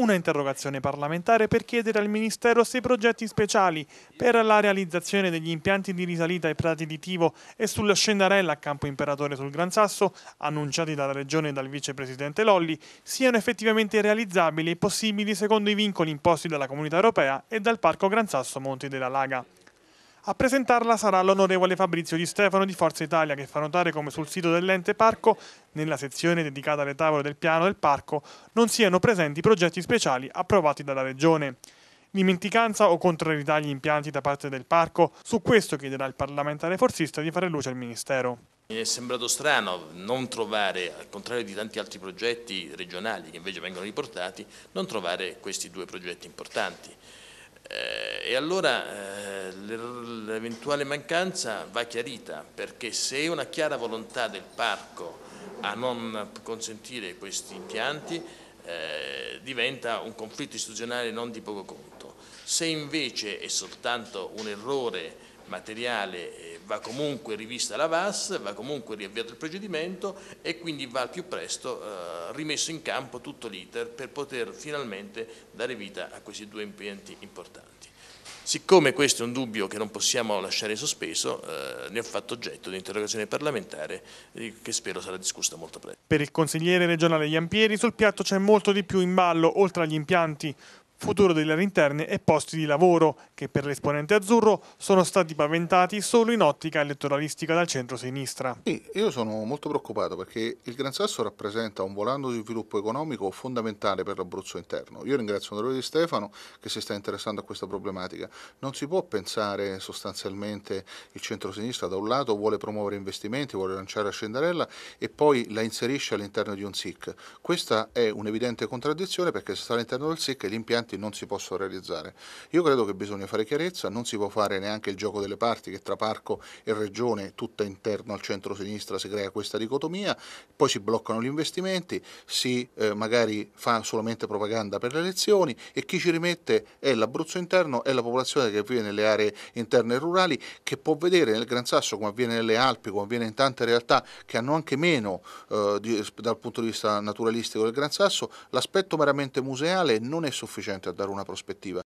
una interrogazione parlamentare per chiedere al Ministero se i progetti speciali per la realizzazione degli impianti di risalita ai Prati di Tivo e sulla Scendarella a Campo Imperatore sul Gran Sasso, annunciati dalla Regione e dal Vicepresidente Lolli, siano effettivamente realizzabili e possibili secondo i vincoli imposti dalla Comunità Europea e dal Parco Gran Sasso Monti della Laga. A presentarla sarà l'onorevole Fabrizio Di Stefano di Forza Italia che fa notare come sul sito dell'ente parco, nella sezione dedicata alle tavole del piano del parco, non siano presenti progetti speciali approvati dalla Regione. Dimenticanza o contrarietà agli impianti da parte del parco? Su questo chiederà il parlamentare forzista di fare luce al Ministero. Mi è sembrato strano non trovare, al contrario di tanti altri progetti regionali che invece vengono riportati, non trovare questi due progetti importanti. Eh, e allora l'eventuale mancanza va chiarita perché se è una chiara volontà del parco a non consentire questi impianti eh, diventa un conflitto istituzionale non di poco conto. Se invece è soltanto un errore materiale eh, va comunque rivista la VAS, va comunque riavviato il procedimento e quindi va al più presto eh, rimesso in campo tutto l'iter per poter finalmente dare vita a questi due impianti importanti. Siccome questo è un dubbio che non possiamo lasciare in sospeso, eh, ne ho fatto oggetto di interrogazione parlamentare eh, che spero sarà discussa molto presto. Per il consigliere regionale Iampieri sul piatto c'è molto di più in ballo, oltre agli impianti futuro delle aree interne e posti di lavoro, che per l'esponente azzurro sono stati paventati solo in ottica elettoralistica dal centro-sinistra. Sì, io sono molto preoccupato perché il Gran Sasso rappresenta un volano di sviluppo economico fondamentale per l'Abruzzo interno. Io ringrazio l'onorevole Di Stefano che si sta interessando a questa problematica. Non si può pensare sostanzialmente il centro-sinistra da un lato vuole promuovere investimenti, vuole lanciare a Scendarella e poi la inserisce all'interno di un SIC. Questa è un'evidente contraddizione perché se sta all'interno del SIC gli impianti investimenti non si possono realizzare. Io credo che bisogna fare chiarezza, non si può fare neanche il gioco delle parti che tra Parco e Regione, tutta interno al centro-sinistra, si crea questa dicotomia, poi si bloccano gli investimenti, si eh, magari fa solamente propaganda per le elezioni e chi ci rimette è l'Abruzzo interno, è la popolazione che vive nelle aree interne e rurali, che può vedere nel Gran Sasso, come avviene nelle Alpi, come avviene in tante realtà che hanno anche meno eh, di, dal punto di vista naturalistico del Gran Sasso, l'aspetto meramente museale non è sufficiente sicuramente a dare una prospettiva.